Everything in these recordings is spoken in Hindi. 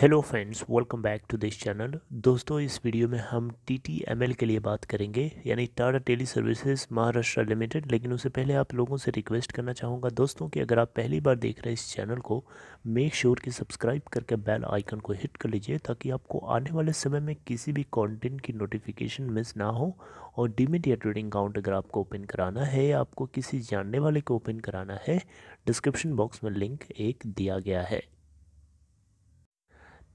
hello friends welcome back to this channel दोस्तों इस वीडियो में हम टी टी एम एल के लिए बात करेंगे यानी Tata teleservices Maharashtra limited लेकिन उससे पहले आप लोगों से रिक्वेस्ट करना चाहूँगा दोस्तों कि अगर आप पहली बार देख रहे हैं इस चैनल को मेक श्योर sure कि सब्सक्राइब करके बेल आइकन को हिट कर लीजिए ताकि आपको आने वाले समय में किसी भी कॉन्टेंट की नोटिफिकेशन मिस ना हो और या ट्रेडिंग अकाउंट अगर आपको ओपन कराना है या आपको किसी जानने वाले को ओपन कराना है डिस्क्रिप्शन बॉक्स में लिंक एक दिया गया है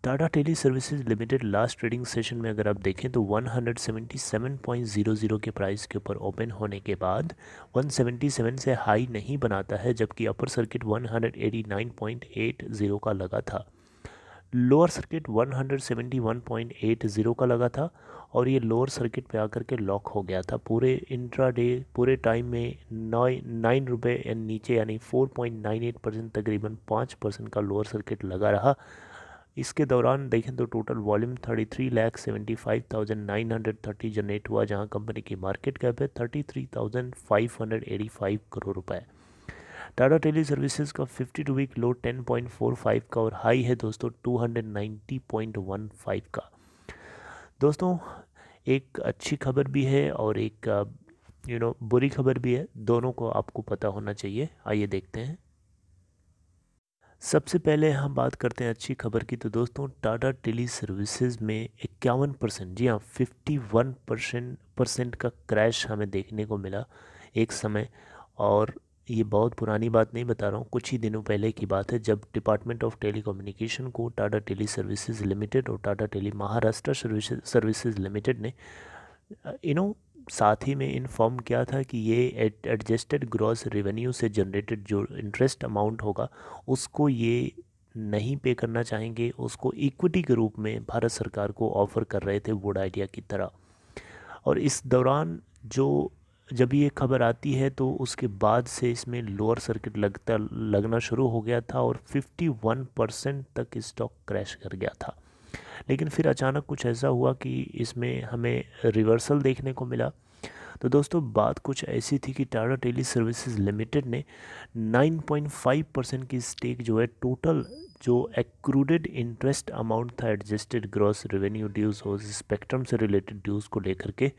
Tata teleservices limited last trading session में अगर आप देखें तो 177.00 के प्राइस के ऊपर ओपन होने के बाद 177 से हाई नहीं बनाता है जबकि अपर सर्किट 189.80 का लगा था लोअर सर्किट 171.80 का लगा था और ये लोअर सर्किट पे आकर के लॉक हो गया था पूरे इंट्रा डे पूरे टाइम में नौ नाइन रुपये नीचे यानी 4.98 परसेंट तकरीबन पाँच परसेंट का लोअर सर्किट लगा रहा इसके दौरान देखें तो total volume thirty three lakh seventy five thousand nine hundred thirty generate हुआ जहां कंपनी की मार्केट कैप है thirty three thousand five hundred eighty five crore रुपए टाटा टेली सर्विसेज का fifty two week low ten point four five का और हाई है दोस्तों two hundred ninety point one five का दोस्तों एक अच्छी खबर भी है और एक यू नो बुरी खबर भी है दोनों को आपको पता होना चाहिए आइए देखते हैं सबसे पहले हम बात करते हैं अच्छी खबर की तो दोस्तों टाटा टेली सर्विसेज में इक्यावन परसेंट जी हाँ फिफ्टी वन परसेंट परसेंट का क्रैश हमें देखने को मिला एक समय और ये बहुत पुरानी बात नहीं बता रहा हूँ कुछ ही दिनों पहले की बात है जब डिपार्टमेंट ऑफ टेली को टाटा टेली सर्विसेज लिमिटेड और Tata tele Maharashtra services limited ने यू नो साथ ही में इन्फॉर्म किया था कि ये एडजस्टेड ग्रॉस रेवेन्यू से जनरेटेड जो इंटरेस्ट अमाउंट होगा उसको ये नहीं पे करना चाहेंगे उसको इक्विटी के रूप में भारत सरकार को ऑफ़र कर रहे थे वुड आइडिया की तरह और इस दौरान जो जब ये खबर आती है तो उसके बाद से इसमें लोअर सर्किट लगता लगना शुरू हो गया था और 51 परसेंट तक स्टॉक क्रैश कर गया था लेकिन फिर अचानक कुछ ऐसा हुआ कि इसमें हमें रिवर्सल देखने को मिला तो दोस्तों बात कुछ ऐसी थी कि टाटा टेली सर्विसेज लिमिटेड ने 9.5 परसेंट की स्टेक जो है टोटल जो एक्रूडेड इंटरेस्ट अमाउंट था एडजस्टेड ग्रॉस रेवेन्यू ड्यूज और स्पेक्ट्रम से रिलेटेड ड्यूज़ को लेकर के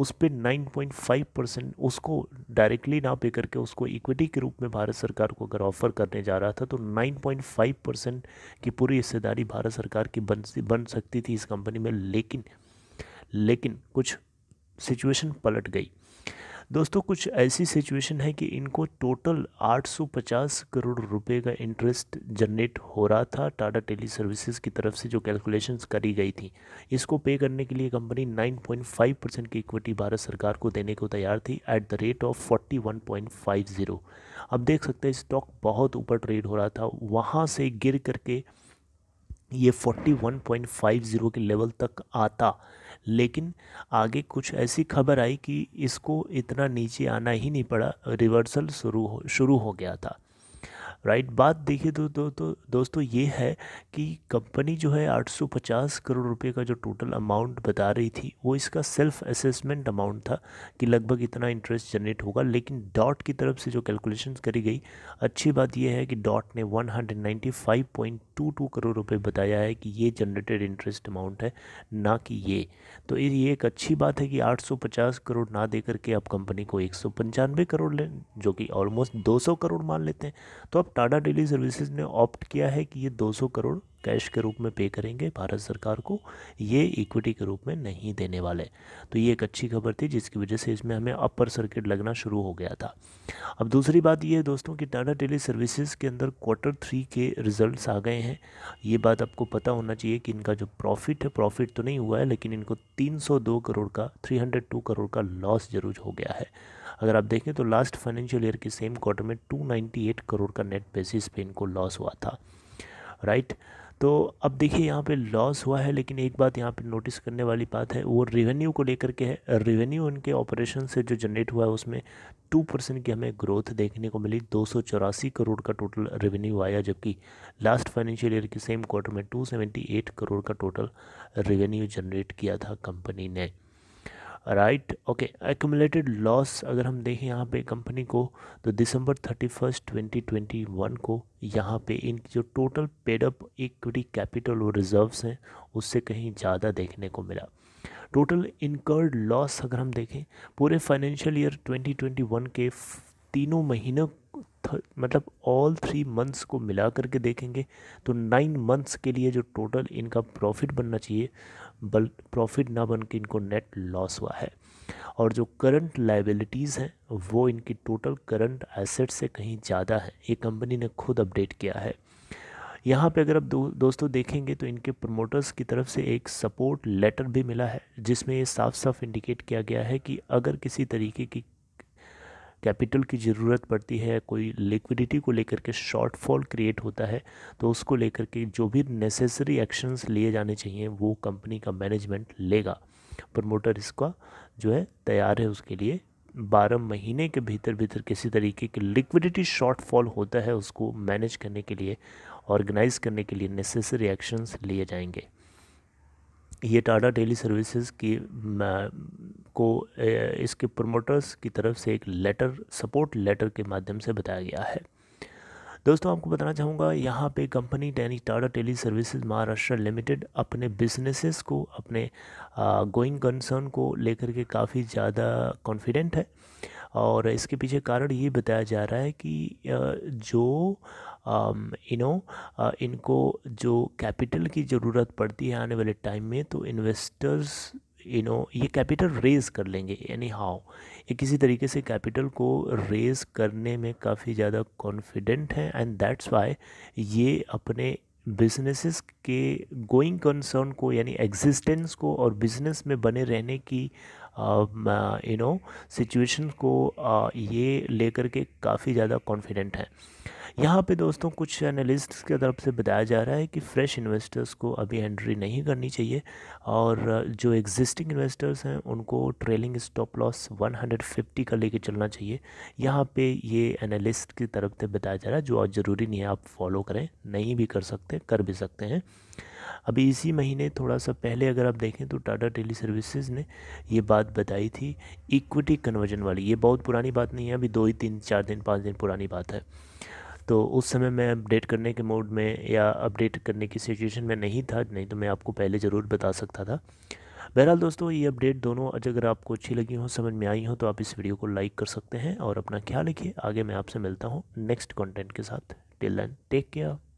उस पर नाइन पॉइंट फाइव परसेंट उसको डायरेक्टली ना पे करके उसको इक्विटी के रूप में भारत सरकार को अगर ऑफर करने जा रहा था तो नाइन पॉइंट फाइव परसेंट की पूरी हिस्सेदारी भारत सरकार की बन बन सकती थी इस कंपनी में लेकिन लेकिन कुछ सिचुएशन पलट गई दोस्तों कुछ ऐसी सिचुएशन है कि इनको टोटल 850 करोड़ रुपए का इंटरेस्ट जनरेट हो रहा था टाटा टेली सर्विसेज की तरफ से जो कैलकुलेशंस करी गई थी इसको पे करने के लिए कंपनी 9.5 परसेंट की इक्विटी भारत सरकार को देने को तैयार थी एट द रेट ऑफ 41.50 अब देख सकते हैं स्टॉक बहुत ऊपर ट्रेड हो रहा था वहाँ से गिर करके ये फोर्टी के लेवल तक आता लेकिन आगे कुछ ऐसी खबर आई कि इसको इतना नीचे आना ही नहीं पड़ा रिवर्सल शुरू हो शुरू हो गया था राइट बात देखिए तो, तो, तो दोस्तों ये है कि कंपनी जो है 850 करोड़ रुपए का जो टोटल अमाउंट बता रही थी वो इसका सेल्फ असेसमेंट अमाउंट था कि लगभग इतना इंटरेस्ट जनरेट होगा लेकिन डॉट की तरफ से जो कैलकुलेशन करी गई अच्छी बात यह है कि डॉट ने 195.22 करोड़ रुपए बताया है कि ये जनरेटेड इंटरेस्ट अमाउंट है ना कि ये तो ये एक अच्छी बात है कि 850 करोड़ ना दे करके आप कंपनी को एक करोड़ लें जो कि ऑलमोस्ट 200 करोड़ मान लेते हैं तो अब टाटा टेली सर्विसेज ने ऑप्ट किया है कि ये 200 करोड़ कैश के रूप में पे करेंगे भारत सरकार को ये इक्विटी के रूप में नहीं देने वाले तो ये एक अच्छी खबर थी जिसकी वजह से इसमें हमें अपर सर्किट लगना शुरू हो गया था अब दूसरी बात ये है दोस्तों कि टाटा टेली सर्विसेज के अंदर क्वार्टर थ्री के रिजल्ट्स आ गए हैं ये बात आपको पता होना चाहिए कि इनका जो प्रॉफिट है प्रॉफिट तो नहीं हुआ है लेकिन इनको तीन करोड़ का थ्री करोड़ का लॉस जरूर हो गया है अगर आप देखें तो लास्ट फाइनेंशियल ईयर के सेम क्वार्टर में 298 करोड़ का नेट बेसिस पे इनको लॉस हुआ था राइट तो अब देखिए यहाँ पे लॉस हुआ है लेकिन एक बात यहाँ पे नोटिस करने वाली बात है वो रेवेन्यू को लेकर के है रेवेन्यू इनके ऑपरेशन से जो जनरेट हुआ है उसमें टू परसेंट की हमें ग्रोथ देखने को मिली दो सौ चौरासी करोड़ का टोटल रेवेन्यू आया जबकि लास्ट फाइनेंशियल ईयर के सेम क्वार्टर में एट करोड़ का टोटल रेवेन्यू जनरेट किया था कंपनी ने राइट ओके एक्यूमुलेटेड लॉस अगर हम देखें यहाँ पे कंपनी को तो दिसंबर thirty first twenty twenty one को यहाँ पे इनकी जो टोटल पेडअप इक्विटी कैपिटल और रिजर्व्स हैं उससे कहीं ज़्यादा देखने को मिला टोटल इनकर्ड लॉस अगर हम देखें पूरे फाइनेंशियल ईयर 2021 के तीनों महीनों मतलब ऑल थ्री मंथ्स को मिला करके देखेंगे तो नाइन मंथ्स के लिए जो टोटल इनका प्रॉफिट बनना चाहिए बल प्रॉफिट ना बन के इनको नेट लॉस हुआ है और जो करंट लाइबिलिटीज़ हैं वो इनकी टोटल करंट एसेट से कहीं ज़्यादा है ये कंपनी ने खुद अपडेट किया है यहाँ पे अगर आप दो, दोस्तों देखेंगे तो इनके प्रमोटर्स की तरफ से एक सपोर्ट लेटर भी मिला है जिसमें ये साफ साफ इंडिकेट किया गया है कि अगर किसी तरीके की कैपिटल की ज़रूरत पड़ती है कोई लिक्विडिटी को लेकर के शॉर्टफॉल क्रिएट होता है तो उसको लेकर के जो भी नेसेसरी एक्शंस लिए जाने चाहिए वो कंपनी का मैनेजमेंट लेगा प्रमोटर इसका जो है तैयार है उसके लिए बारह महीने के भीतर भीतर किसी तरीके की लिक्विडिटी शॉर्टफॉल होता है उसको मैनेज करने के लिए ऑर्गेनाइज करने के लिए नेसेसरी एक्शंस लिए जाएंगे ये टाटा टेली सर्विसेज की को इसके प्रमोटर्स की तरफ से एक लेटर सपोर्ट लेटर के माध्यम से बताया गया है दोस्तों आपको बताना चाहूँगा यहाँ पे कंपनी टैनी Tata teleservices Maharashtra limited अपने बिजनेसेस को अपने गोइंग कंसर्न को लेकर के काफ़ी ज़्यादा कॉन्फिडेंट है और इसके पीछे कारण ये बताया जा रहा है कि जो इनो इनको जो कैपिटल की ज़रूरत पड़ती है आने वाले टाइम में तो investors you you know know, ये कैपिटल रेज़ कर लेंगे एनी हाउ ये किसी तरीके से कैपिटल को रेज़ करने में काफ़ी ज़्यादा कॉन्फिडेंट हैं एंड दैट्स वाई ये अपने बिजनेसेस के गोइंग कंसर्न को यानी एग्जिस्टेंस को और बिजनेस में बने रहने की यू नो सिचुएशन को ये लेकर के काफ़ी ज़्यादा कॉन्फिडेंट हैं यहाँ पे दोस्तों कुछ एनालिस्ट की तरफ से बताया जा रहा है कि फ्रेश इन्वेस्टर्स को अभी एंट्री नहीं करनी चाहिए और जो एग्जिस्टिंग इन्वेस्टर्स हैं उनको ट्रेलिंग स्टॉप लॉस 150 का लेके चलना चाहिए यहाँ पे ये एनालिस्ट की तरफ से बताया जा रहा है जो ज़रूरी नहीं है आप फॉलो करें नहीं भी कर सकते कर भी सकते हैं अभी इसी महीने थोड़ा सा पहले अगर आप देखें तो टाटा टेली सर्विसेज ने ये बात बताई थी इक्विटी कन्वर्जन वाली ये बहुत पुरानी बात नहीं है अभी दो ही तीन चार दिन पाँच दिन पुरानी बात है तो उस समय मैं अपडेट करने के मोड में या अपडेट करने की सिचुएशन में नहीं था नहीं तो मैं आपको पहले ज़रूर बता सकता था बहरहाल दोस्तों ये अपडेट दोनों अगर आपको अच्छी लगी हो समझ में आई हो तो आप इस वीडियो को लाइक कर सकते हैं और अपना ख्याल रखिए आगे मैं आपसे मिलता हूँ नेक्स्ट कंटेंट के साथ टिल देन टेक केयर